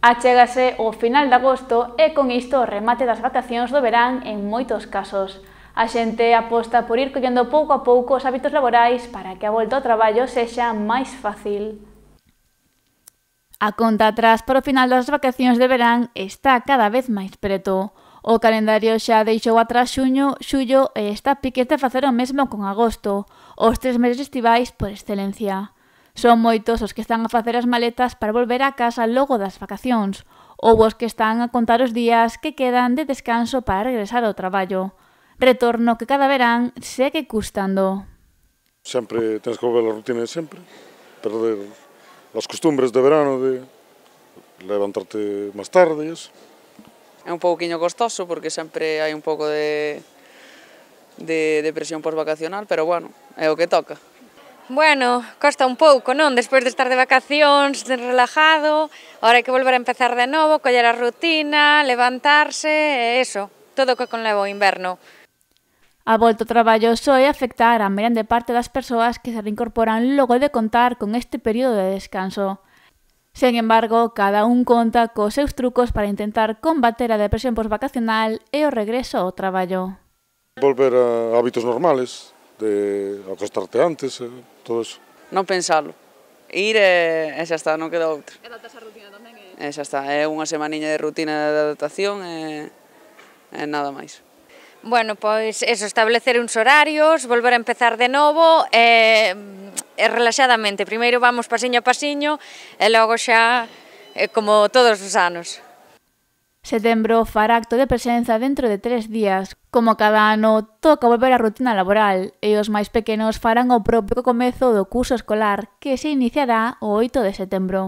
Achégase o final de agosto e con isto o remate das vacacións do verán en moitos casos. A xente aposta por ir collendo pouco a pouco os hábitos laborais para que a volta ao traballo sexa máis fácil. A conta atrás para o final das vacacións de verán está cada vez máis preto. O calendario xa deixou atrás xuño, xullo e está piquete de facer o mesmo con agosto, os tres meses estivais por excelencia. Son moitos os que están a facer as maletas para volver a casa logo das vacacións, ou os que están a contar os días que quedan de descanso para regresar ao traballo. Retorno que cada verán segue custando. Sempre tens que volver a rutina de sempre, perder as costumbres de verano, de levantarte máis tarde, eso. É un pouquiño costoso porque sempre hai un pouco de, de depresión post-vacacional, pero bueno, é o que toca. Bueno, costa un pouco, non? Despois de estar de vacacións, de relajado, ahora hai que volver a empezar de novo, coller a rutina, levantarse, e eso, todo o que conleva o inverno. A volta ao traballo soe afectar a merende parte das persoas que se reincorporan logo de contar con este período de descanso. Sen embargo, cada un conta cos seus trucos para intentar combater a depresión post-vacacional e o regreso ao traballo. Volver a hábitos normales, de acostarte antes, eh todo eso. Non pensalo. Ir e, e xa está, non queda outra. E adaptarse a rutina tamén? E... e xa está, é unha semaniña de rutina de adaptación e, e nada máis. Bueno, pois eso, establecer uns horarios, volver a empezar de novo, e, e relaxadamente. Primeiro vamos pasiño a pasiño e logo xa eh, como todos os anos. Setembro fará acto de presenza dentro de tres días. Como cada ano, toca volver á rutina laboral e os máis pequenos farán o propio comezo do curso escolar que se iniciará o 8 de setembro.